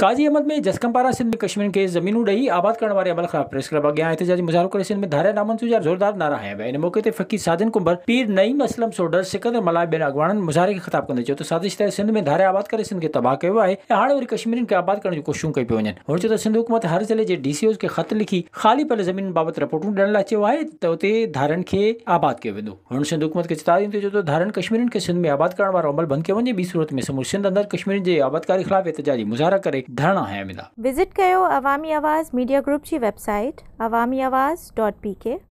काजी अहमद में जसकम सिंध में कश्मीर के जमीन उड़ही आबाद करने वाले अमल खिलाफ प्रेस क्लब गया एहतजाजी मुजाहरों कर सिंध में धारा नामन सुजार जोरदार नारा है इन मौके पर फकी साजन कुंबर पीर नईम असलम सोडर सिकंदर मलाय बिन अगवान मुजाहरे के ख़िताब कंदे तो साज़िश तय सिंध में धारे आबाद कर सिंध के तबाह किया है हाँ वो कश्मीर के आबाद करने की कोशिशूं कई पियूं हो तो सिंध हुकूमत हर ज़िले के डीसी के ख़त लिखी ख़ाली पहले ज़मीन बाबत रिपोर्टूं ॾियण है तो आहे त के आबाद किया वो हुन सिंध हुकूमत के चिता दी तो त धारनि के सिंध में आबाद करने वो अमल बंद किया वे बी सूरत में समूर सिंध अंदर कश्मीर के आबादकारी ख़िलाफ़ एहतजाजी मुज़ाहरा करे एक धरना है मिला विजिट कयो अवामी आवाज़ मीडिया ग्रुप जी website Awami Awaz dot P के